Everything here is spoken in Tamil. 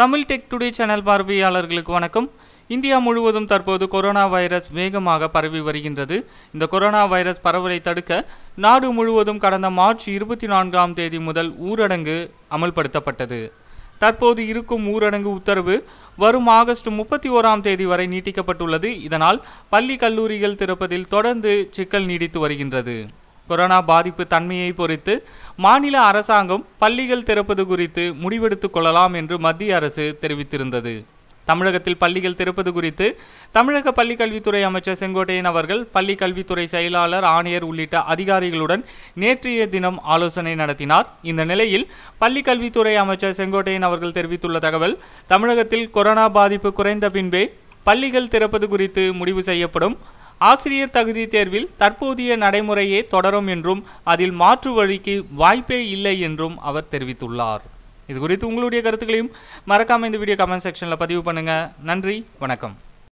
தமிழ் டெக் டுடே சேனல் பார்வையாளர்களுக்கு வணக்கம் இந்தியா முழுவதும் தற்போது கொரோனா வைரஸ் வேகமாக பரவி வருகின்றது இந்த கொரோனா வைரஸ் பரவலை தடுக்க நாடு முழுவதும் கடந்த மார்ச் இருபத்தி நான்காம் தேதி முதல் ஊரடங்கு அமல்படுத்தப்பட்டது தற்போது இருக்கும் ஊரடங்கு உத்தரவு வரும் ஆகஸ்ட் முப்பத்தி ஓராம் தேதி வரை நீட்டிக்கப்பட்டுள்ளது இதனால் பள்ளி கல்லூரிகள் திறப்பதில் தொடர்ந்து சிக்கல் நீடித்து வருகின்றது கொரோனா பாதிப்பு தன்மையை பொறுத்து மாநில அரசாங்கம் பள்ளிகள் திறப்பது குறித்து முடிவெடுத்துக் கொள்ளலாம் என்று மத்திய அரசு தெரிவித்திருந்தது தமிழகத்தில் பள்ளிகள் திறப்பது குறித்து தமிழக பள்ளி கல்வித்துறை அமைச்சர் செங்கோட்டையன் அவர்கள் பள்ளி கல்வித்துறை செயலாளர் ஆணையர் உள்ளிட்ட அதிகாரிகளுடன் நேற்றைய தினம் ஆலோசனை நடத்தினார் இந்த நிலையில் பள்ளி கல்வித்துறை அமைச்சர் செங்கோட்டையன் அவர்கள் தெரிவித்துள்ள தகவல் தமிழகத்தில் கொரோனா பாதிப்பு குறைந்த பின்பே பள்ளிகள் திறப்பது குறித்து முடிவு செய்யப்படும் ஆசிரியர் தகுதி தேர்வில் தற்போதைய நடைமுறையே தொடரும் என்றும் அதில் மாற்று வழிக்கு வாய்ப்பே இல்லை என்றும் அவர் தெரிவித்துள்ளார் இது குறித்து உங்களுடைய கருத்துக்களையும் மறக்காமல் இந்த வீடியோ கமெண்ட் செக்ஷனில் பதிவு பண்ணுங்கள் நன்றி வணக்கம்